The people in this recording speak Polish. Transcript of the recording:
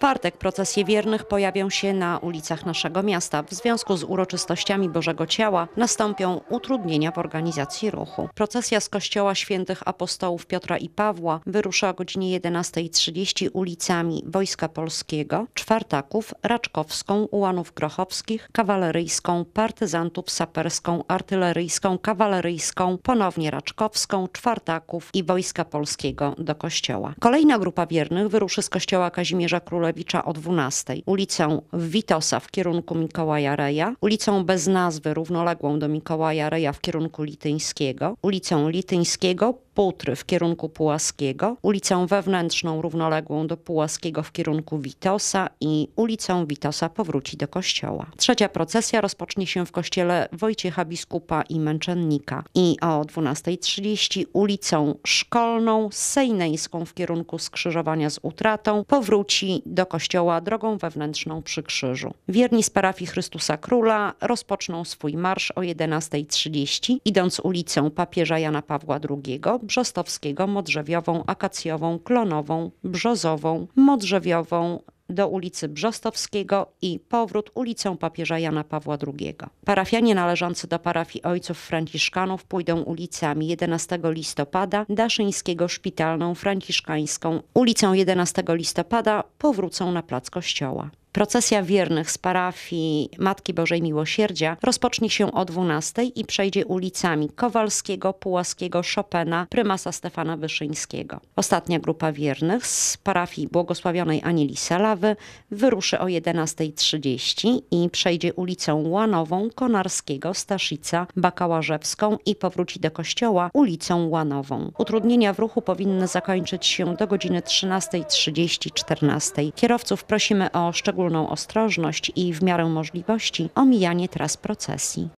czwartek procesje wiernych pojawią się na ulicach naszego miasta. W związku z uroczystościami Bożego Ciała nastąpią utrudnienia w organizacji ruchu. Procesja z kościoła świętych apostołów Piotra i Pawła wyrusza o godzinie 11.30 ulicami Wojska Polskiego, Czwartaków, Raczkowską, Ułanów Grochowskich, Kawaleryjską, Partyzantów Saperską, Artyleryjską, Kawaleryjską, ponownie Raczkowską, Czwartaków i Wojska Polskiego do kościoła. Kolejna grupa wiernych wyruszy z kościoła Kazimierza Króla Mickiewicza o 12, ulicą Witosa w kierunku Mikołaja Reja, ulicą bez nazwy równoległą do Mikołaja Reja w kierunku Lityńskiego, ulicą Lityńskiego Putry w kierunku Pułaskiego, ulicą wewnętrzną równoległą do Pułaskiego w kierunku Witosa i ulicą Witosa powróci do kościoła. Trzecia procesja rozpocznie się w kościele Wojciecha Biskupa i Męczennika i o 12.30 ulicą Szkolną, Sejnejską w kierunku skrzyżowania z utratą powróci do kościoła drogą wewnętrzną przy krzyżu. Wierni z parafii Chrystusa Króla rozpoczną swój marsz o 11.30 idąc ulicą papieża Jana Pawła II brzostowskiego, modrzewiową, akacjową, klonową, brzozową, modrzewiową, do ulicy Brzostowskiego i powrót ulicą papieża Jana Pawła II. Parafianie należący do parafii ojców franciszkanów pójdą ulicami 11 listopada Daszyńskiego Szpitalną Franciszkańską. Ulicą 11 listopada powrócą na plac kościoła. Procesja wiernych z parafii Matki Bożej Miłosierdzia rozpocznie się o 12 i przejdzie ulicami Kowalskiego, Pułaskiego, Chopina, prymasa Stefana Wyszyńskiego. Ostatnia grupa wiernych z parafii błogosławionej Anieli Salawy wyruszy o 11.30 i przejdzie ulicą Łanową, Konarskiego, Staszica, Bakałażewską i powróci do kościoła ulicą Łanową. Utrudnienia w ruchu powinny zakończyć się do godziny 13.30-14. Kierowców prosimy o szczegółowe szczególną ostrożność i w miarę możliwości omijanie tras procesji.